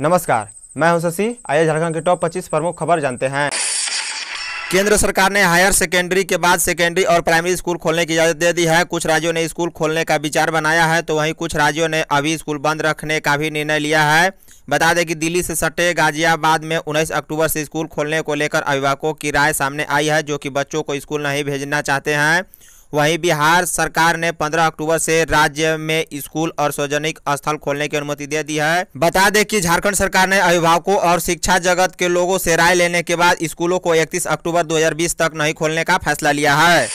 नमस्कार मैं हूं शशि आइए झारखंड के टॉप 25 प्रमुख खबर जानते हैं केंद्र सरकार ने हायर सेकेंडरी के बाद सेकेंडरी और प्राइमरी स्कूल खोलने की इजाज़त दे दी है कुछ राज्यों ने स्कूल खोलने का विचार बनाया है तो वहीं कुछ राज्यों ने अभी स्कूल बंद रखने का भी निर्णय लिया है बता दें कि दिल्ली से सटे गाजियाबाद में 19 अक्टूबर से स्कूल खोलने को लेकर अभिभावकों की राय सामने आई है जो कि बच्चों को स्कूल नहीं भेजना चाहते हैं वहीं बिहार सरकार ने 15 अक्टूबर से राज्य में स्कूल और सार्वजनिक स्थल खोलने की अनुमति दे दी है बता दें कि झारखंड सरकार ने अभिभावकों और शिक्षा जगत के लोगों से राय लेने के बाद स्कूलों को इकतीस अक्टूबर 2020 तक नहीं खोलने का फैसला लिया है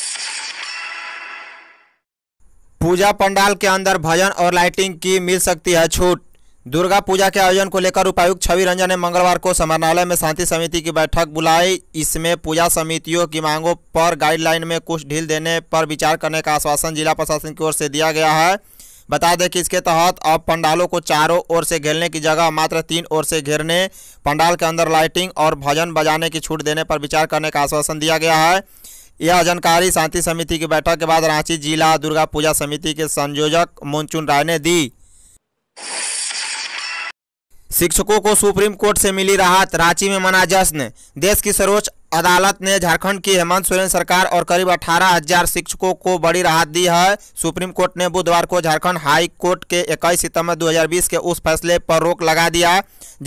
पूजा पंडाल के अंदर भजन और लाइटिंग की मिल सकती है छूट दुर्गा पूजा के आयोजन को लेकर उपायुक्त छवि रंजन ने मंगलवार को समरणालय में शांति समिति की बैठक बुलाई इसमें पूजा समितियों की मांगों पर गाइडलाइन में कुछ ढील देने पर विचार करने का आश्वासन जिला प्रशासन की ओर से दिया गया है बता दें कि इसके तहत अब पंडालों को चारों ओर से घेरने की जगह मात्र तीन ओर से घेरने पंडाल के अंदर लाइटिंग और भजन बजाने की छूट देने पर विचार करने का आश्वासन दिया गया है यह जानकारी शांति समिति की बैठक के बाद रांची जिला दुर्गा पूजा समिति के संयोजक मुनचुन राय ने दी शिक्षकों को सुप्रीम कोर्ट से मिली राहत रांची में मना जश्न देश की सर्वोच्च अदालत ने झारखंड की हेमंत सोरेन सरकार और करीब अठारह हजार शिक्षकों को बड़ी राहत दी है सुप्रीम कोर्ट ने बुधवार को झारखंड हाई कोर्ट के 21 सितंबर 2020 के उस फैसले पर रोक लगा दिया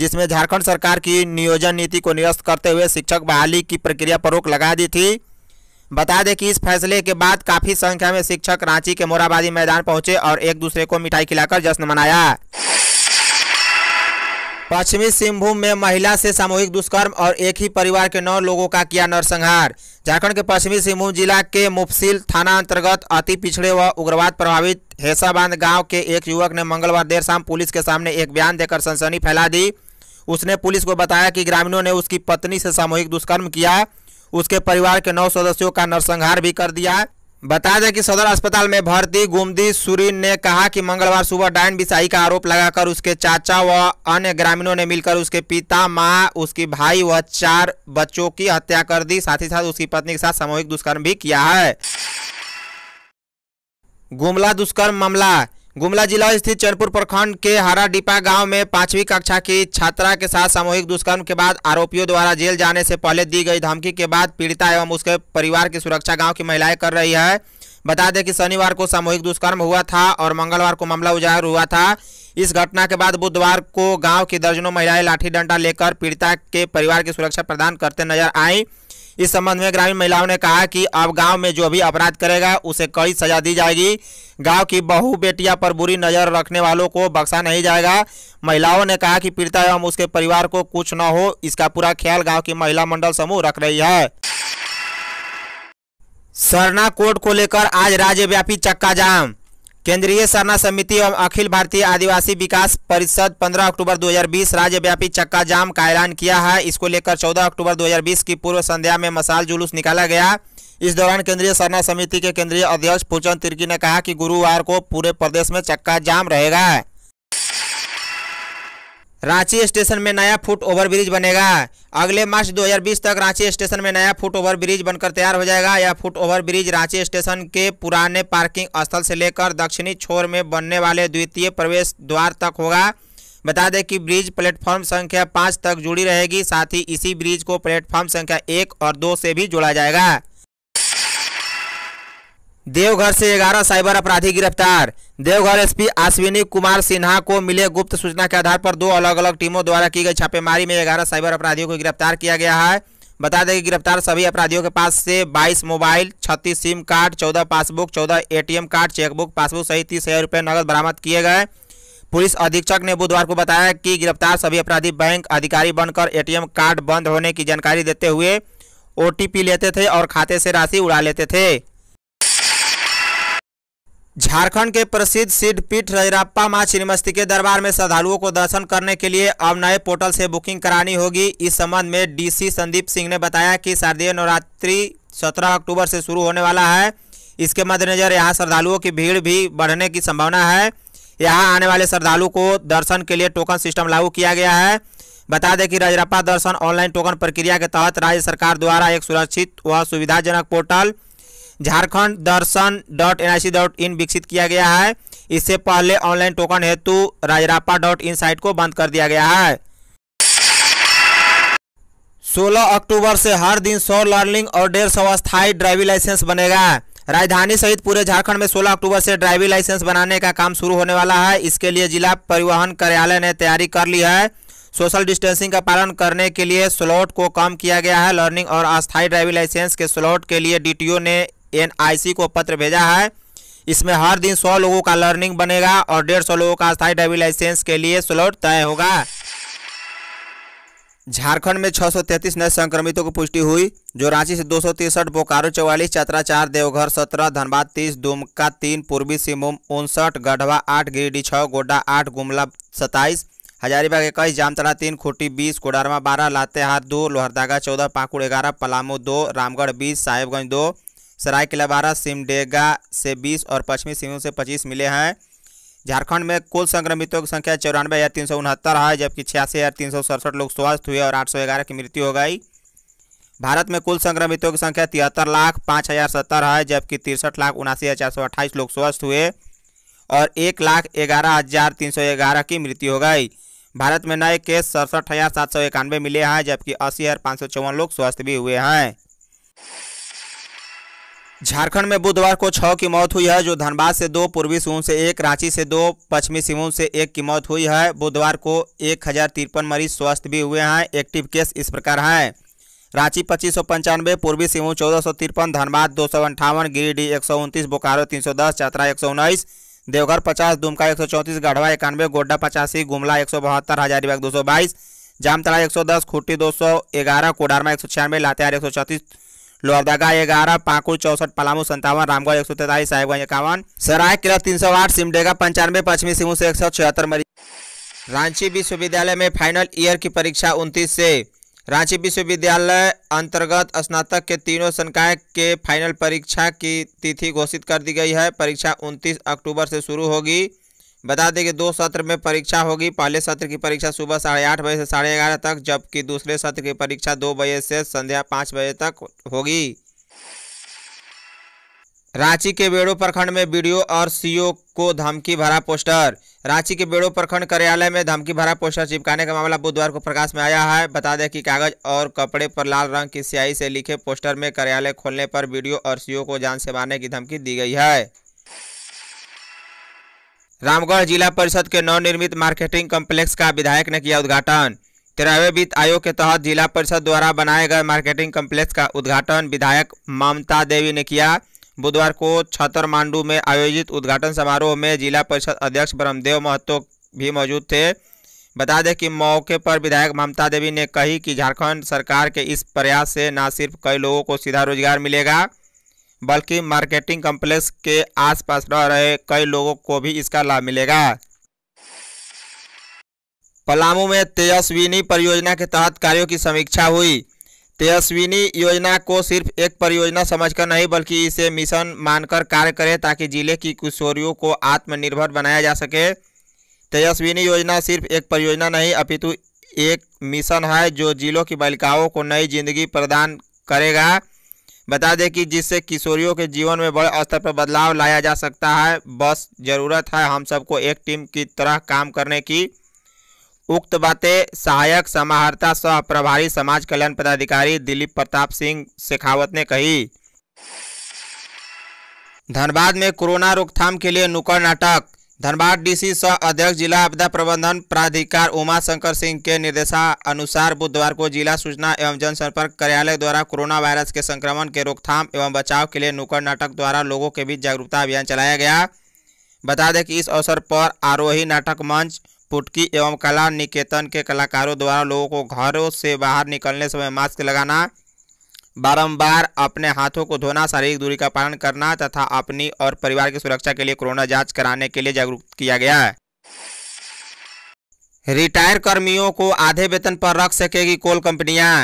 जिसमें झारखंड सरकार की नियोजन नीति को निरस्त करते हुए शिक्षक बहाली की प्रक्रिया पर रोक लगा दी थी बता दें कि इस फैसले के बाद काफी संख्या में शिक्षक रांची के मोराबादी मैदान पहुंचे और एक दूसरे को मिठाई खिलाकर जश्न मनाया पश्चिमी सिंहभूम में महिला से सामूहिक दुष्कर्म और एक ही परिवार के नौ लोगों का किया नरसंहार झारखंड के पश्चिमी सिंहभूम जिला के मुफसिल थाना अंतर्गत अति पिछड़े व उग्रवाद प्रभावित हेसाबांध गांव के एक युवक ने मंगलवार देर शाम पुलिस के सामने एक बयान देकर सनसनी फैला दी उसने पुलिस को बताया कि ग्रामीणों ने उसकी पत्नी से सामूहिक दुष्कर्म किया उसके परिवार के नौ सदस्यों का नरसंहार भी कर दिया बता दें कि सदर अस्पताल में भर्ती गुमदी सुरीन ने कहा कि मंगलवार सुबह डायन बिसाई का आरोप लगाकर उसके चाचा व अन्य ग्रामीणों ने मिलकर उसके पिता माँ उसकी भाई व चार बच्चों की हत्या कर दी साथ ही साथ उसकी पत्नी के साथ सामूहिक दुष्कर्म भी किया है गुमला दुष्कर्म मामला गुमला जिला स्थित चैनपुर प्रखंड के हरा डिपा गांव में पांचवी कक्षा की छात्रा के साथ सामूहिक दुष्कर्म के बाद आरोपियों द्वारा जेल जाने से पहले दी गई धमकी के बाद पीड़िता एवं उसके परिवार की सुरक्षा गांव की महिलाएं कर रही है बता दें कि शनिवार को सामूहिक दुष्कर्म हुआ था और मंगलवार को मामला उजागर हुआ था इस घटना के बाद बुधवार को गाँव की दर्जनों महिलाएं लाठी डंडा लेकर पीड़िता के परिवार की सुरक्षा प्रदान करते नजर आईं इस संबंध में ग्रामीण महिलाओं ने कहा कि अब गांव में जो भी अपराध करेगा उसे कड़ी सजा दी जाएगी गांव की बहु बेटिया पर बुरी नज़र रखने वालों को बख्शा नहीं जाएगा महिलाओं ने कहा कि पीड़िता एवं उसके परिवार को कुछ न हो इसका पूरा ख्याल गाँव की महिला मंडल समूह रख रही है सरना कोर्ट को लेकर आज राज्यव्यापी चक्का जाम केंद्रीय सरना समिति एवं अखिल भारतीय आदिवासी विकास परिषद 15 अक्टूबर 2020 राज्यव्यापी चक्का जाम का ऐलान किया है इसको लेकर 14 अक्टूबर 2020 की पूर्व संध्या में मसाल जुलूस निकाला गया इस दौरान केंद्रीय सरना समिति के केंद्रीय अध्यक्ष फूलचंद तिर्की ने कहा कि गुरुवार को पूरे प्रदेश में चक्का जाम रहेगा रांची स्टेशन में नया फुट ओवर ब्रिज बनेगा अगले मार्च 2020 तक रांची स्टेशन में नया फुट ओवर ब्रिज बनकर तैयार हो जाएगा यह foot over bridge Ranchi station के पुराने पार्किंग स्थल से लेकर दक्षिणी छोर में बनने वाले द्वितीय प्रवेश द्वार तक होगा बता दें कि ब्रिज प्लेटफॉर्म संख्या पाँच तक जुड़ी रहेगी साथ ही इसी ब्रिज को प्लेटफॉर्म संख्या एक और दो से भी जोड़ा जाएगा देवघर से ग्यारह साइबर अपराधी गिरफ्तार देवघर एसपी अश्विनी कुमार सिन्हा को मिले गुप्त सूचना के आधार पर दो अलग अलग टीमों द्वारा की गई छापेमारी में ग्यारह साइबर अपराधियों को गिरफ्तार किया गया है बता दें कि गिरफ्तार सभी अपराधियों के पास से 22 mobile 36 SIM card 14 passbook 14 ATM card chequebook passbook सहित तीस हज़ार रुपये नकद बरामद किए गए पुलिस अधीक्षक ने बुधवार को बताया कि गिरफ्तार सभी अपराधी बैंक अधिकारी बनकर एटीएम कार्ड बंद होने की जानकारी देते हुए ओटीपी लेते थे और खाते से राशि उड़ा लेते थे झारखंड के प्रसिद्ध सिद्धपीठ रजरप्पा माँ श्रीमस्ती के दरबार में श्रद्धालुओं को दर्शन करने के लिए अब नए पोर्टल से बुकिंग करानी होगी इस संबंध में डीसी संदीप सिंह ने बताया कि शारदीय नवरात्रि 17 अक्टूबर से शुरू होने वाला है इसके मद्देनज़र यहाँ श्रद्धालुओं की भीड़ भी बढ़ने की संभावना है यहाँ आने वाले श्रद्धालु को दर्शन के लिए टोकन सिस्टम लागू किया गया है बता दें कि रजरप्पा दर्शन ऑनलाइन टोकन प्रक्रिया के तहत राज्य सरकार द्वारा एक सुरक्षित व सुविधाजनक portal Jharkhand Darshan dot N I C dot in विकसित किया गया है इससे पहले ऑनलाइन टोकन हेतु राजरापा डॉट इन साइट को बंद कर दिया गया है 16 अक्टूबर से हर दिन 100 लर्निंग और डेढ़ सौ अस्थायी ड्राइविंग लाइसेंस बनेगा राजधानी सहित पूरे झारखंड में 16 अक्टूबर से ड्राइविंग लाइसेंस बनाने का काम शुरू होने वाला है इसके लिए जिला परिवहन कार्यालय ने तैयारी कर ली है सोशल डिस्टेंसिंग का पालन करने के लिए स्लॉट को कम किया गया है लर्निंग और अस्थायी ड्राइविंग लाइसेंस के स्लॉट के लिए डीटीओ ने एनआईसी को पत्र भेजा है इसमें हर दिन सौ लोगों का लर्निंग बनेगा और डेढ़ सौ लोगों का स्थायी ड्राइविंग लाइसेंस के लिए स्लॉट तय होगा झारखंड में 633 नए संक्रमितों की पुष्टि हुई जो रांची से दो सौ तिरसठ बोकारो चौवालीस चतरा चार देवघर सत्रह धनबाद तीस दुमका तीन पूर्वी सिंहभूम उनसठ गढ़वा आठ गिरिडीह छः गोड्डा आठ गुमला सत्ताईस हजारीबाग इक्कीस जामतरा तीन खूटी बीस कोडरमा बारह लातेहार दो लोहरदागा चौदह पाकुड़ ग्यारह पलामू दो रामगढ़ बीस साहेबगंज दो सरायकेला बारह सिमडेगा से बीस और पश्चिमी सिंहभूम से पच्चीस मिले हैं झारखंड में कुल संक्रमितों की संख्या चौरानवे हज़ार तीन सौ उनहत्तर है जबकि छियासी हज़ार तीन सौ सड़सठ लोग स्वस्थ हुए और आठ सौ ग्यारह की मृत्यु हो गई भारत में कुल संक्रमितों की संख्या तिहत्तर लाख पाँच हज़ार सत्तर है जबकि तिरसठ लाख उनासी हज़ार चार सौ अट्ठाईस लोग स्वस्थ हुए और एक लाख ग्यारह हज़ार तीन सौ ग्यारह की मृत्यु हो गई भारत में नए केस सड़सठ हज़ार सात सौ इक्यानवे मिले हैं जबकि अस्सी हज़ार पाँच सौ चौवन लोग स्वस्थ भी हुए हैं झारखंड में बुधवार को छः की मौत हुई है जो धनबाद से दो पूर्वी सिंहभूम से एक रांची से दो पश्चिमी सिंहभूम से एक की मौत हुई है बुधवार को एक हजार तिरपन मरीज स्वस्थ भी हुए हैं एक्टिव केस इस प्रकार हैं रांची पच्चीस सौ पंचानवे पूर्वी सिंहभूम चौदह सौ तिरपन धनबाद दो सौ अंठावन गिरिडीह एक सौ उनतीस बोकारो तीन सौ दस चतरा एक सौ उन्नीस देवघर पचास दुमका एक सौ चौंतीस गढ़वा इक्यानवे गोड्डा पचासी गुमला एक सौ बहत्तर हजारीबाग दो सौ बाईस जामतला एक सौ दस खुट्टी दो सौ ग्यारह कोडारमा एक सौ छियानवे लातेहार एक सौ छत्तीस लोहरदगा ग्यारह पाकुड़ चौसठ पलामू संतावन रामगढ़ एक सौ तैतालीस साहिबगंज इक्यावन सराय किला तीन सौ आठ सिमडेगा पंचानवे पश्चिमी सिंह से एक सौ छिहत्तर मरीज रांची विश्वविद्यालय में फाइनल ईयर की परीक्षा उनतीस से रांची विश्वविद्यालय अंतर्गत स्नातक के तीनों संकाय के फाइनल परीक्षा की तिथि घोषित कर दी गई है परीक्षा 29 अक्टूबर से शुरू होगी बता दें कि दो सत्र में परीक्षा होगी पहले सत्र की परीक्षा सुबह साढ़े आठ बजे से साढ़े ग्यारह तक जबकि दूसरे सत्र की परीक्षा दो बजे से संध्या पाँच बजे तक होगी रांची के बेड़ो प्रखंड में बीडीओ और सीओ को धमकी भरा पोस्टर रांची के बेड़ो प्रखंड कार्यालय में धमकी भरा पोस्टर चिपकाने का मामला बुधवार को प्रकाश में आया है बता दें कि कागज और कपड़े पर लाल रंग की स्याही से लिखे पोस्टर में कार्यालय खोलने पर बीडीओ और सीओ को जान से मारने की धमकी दी गई है रामगढ़ जिला परिषद के नवनिर्मित मार्केटिंग कम्प्लेक्स का विधायक ने किया उद्घाटन तेरहवें वित्त आयोग के तहत जिला परिषद द्वारा बनाए गए मार्केटिंग कम्प्लेक्स का उद्घाटन विधायक ममता देवी ने किया बुधवार को छतर मांडू में आयोजित उद्घाटन समारोह में जिला परिषद अध्यक्ष ब्रह्मदेव महतो भी मौजूद थे बता दें कि मौके पर विधायक ममता देवी ने कही कि झारखंड सरकार के इस प्रयास से न सिर्फ कई लोगों को सीधा रोजगार मिलेगा बल्कि मार्केटिंग कम्प्लेक्स के आसपास रह रहे कई लोगों को भी इसका लाभ मिलेगा पलामू में तेजस्विनी परियोजना के तहत कार्यों की समीक्षा हुई तेजस्विनी योजना को सिर्फ एक परियोजना समझकर नहीं बल्कि इसे मिशन मानकर कार्य करें ताकि जिले की किशोरियों को आत्मनिर्भर बनाया जा सके तेजस्विनी योजना सिर्फ एक परियोजना नहीं अपितु एक मिशन है जो जिलों की बालिकाओं को नई जिंदगी प्रदान करेगा बता दें कि जिससे किशोरियों के जीवन में बड़े स्तर पर बदलाव लाया जा सकता है बस ज़रूरत है हम सबको एक टीम की तरह काम करने की उक्त बातें सहायक समाहर्ता सह प्रभारी समाज कल्याण पदाधिकारी दिलीप प्रताप सिंह शेखावत ने कही धनबाद में कोरोना रोकथाम के लिए नुक्कड़ नाटक धनबाद डीसी सह अध्यक्ष जिला आपदा प्रबंधन प्राधिकार उमा शंकर सिंह के निर्देशानुसार बुधवार को जिला सूचना एवं जनसंपर्क कार्यालय द्वारा कोरोना वायरस के संक्रमण के रोकथाम एवं बचाव के लिए नुक्कड़ नाटक द्वारा लोगों के बीच जागरूकता अभियान चलाया गया बता दें कि इस अवसर पर आरोही नाटक मंच पुटकी एवं कला निकेतन के कलाकारों द्वारा लोगों को घरों से बाहर निकलने समय मास्क लगाना बारंबार अपने हाथों को धोना शारीरिक दूरी का पालन करना तथा अपनी और परिवार की सुरक्षा के लिए कोरोना जांच कराने के लिए जागरूक किया गया है रिटायर कर्मियों को आधे वेतन पर रख सकेगी कोल कंपनियां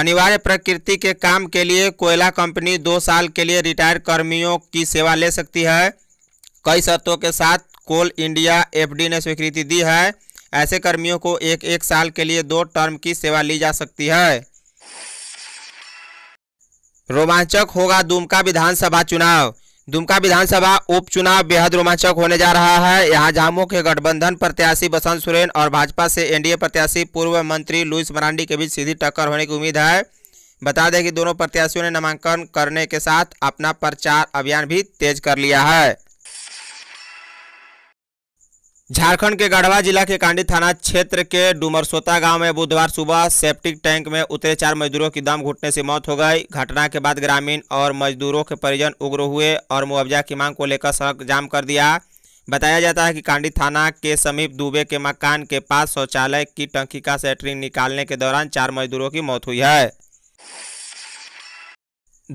अनिवार्य प्रकृति के काम के लिए कोयला कंपनी दो साल के लिए रिटायर्ड कर्मियों की सेवा ले सकती है कई शर्तों के साथ कोल इंडिया एफडी ने स्वीकृति दी है ऐसे कर्मियों को एक एक साल के लिए दो टर्म की सेवा ली जा सकती है रोमांचक होगा दुमका विधानसभा चुनाव दुमका विधानसभा उपचुनाव बेहद रोमांचक होने जा रहा है यहां झामो के गठबंधन प्रत्याशी बसंत सोरेन और भाजपा से एनडीए प्रत्याशी पूर्व मंत्री लुइस मरांडी के बीच सीधी टक्कर होने की उम्मीद है बता दें कि दोनों प्रत्याशियों ने नामांकन करने के साथ अपना प्रचार अभियान भी तेज कर लिया है झारखंड के गढ़वा जिला के कांडी थाना क्षेत्र के डुमरसोता गांव में बुधवार सुबह सेप्टिक टैंक में उतरे चार मजदूरों की दम घुटने से मौत हो गई घटना के बाद ग्रामीण और मजदूरों के परिजन उग्र हुए और मुआवजा की मांग को लेकर सड़क जाम कर दिया बताया जाता है कि कांडी थाना के समीप दुबे के मकान के पास शौचालय की टंकी का सेटरिंग निकालने के दौरान चार मजदूरों की मौत हुई है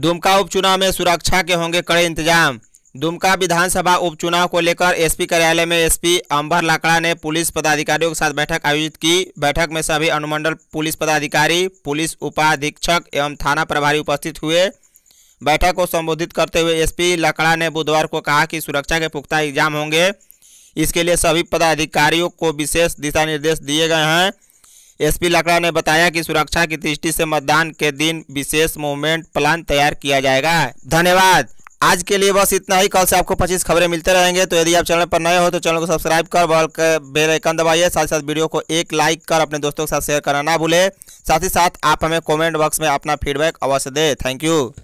दुमका उपचुनाव में सुरक्षा के होंगे कड़े इंतजाम दुमका विधानसभा उपचुनाव को लेकर एसपी कार्यालय में एसपी अंबर लाकड़ा ने पुलिस पदाधिकारियों के साथ बैठक आयोजित की बैठक में सभी अनुमंडल पुलिस पदाधिकारी पुलिस उपाधीक्षक एवं थाना प्रभारी उपस्थित हुए बैठक को संबोधित करते हुए एसपी लकड़ा ने बुधवार को कहा कि सुरक्षा के पुख्ता एग्जाम होंगे इसके लिए सभी पदाधिकारियों को विशेष दिशा निर्देश दिए गए हैं एसपी लकड़ा ने बताया कि सुरक्षा की दृष्टि से मतदान के दिन विशेष मूवमेंट प्लान तैयार किया जाएगा धन्यवाद आज के लिए बस इतना ही कल से आपको 25 खबरें मिलते रहेंगे तो यदि आप चैनल पर नए हो तो चैनल को सब्सक्राइब कर बल बेल आइकन दबाइए साथ साथ वीडियो को एक लाइक कर अपने दोस्तों के साथ शेयर करना ना भूले साथ ही साथ आप हमें कमेंट बॉक्स में अपना फीडबैक अवश्य दें थैंक यू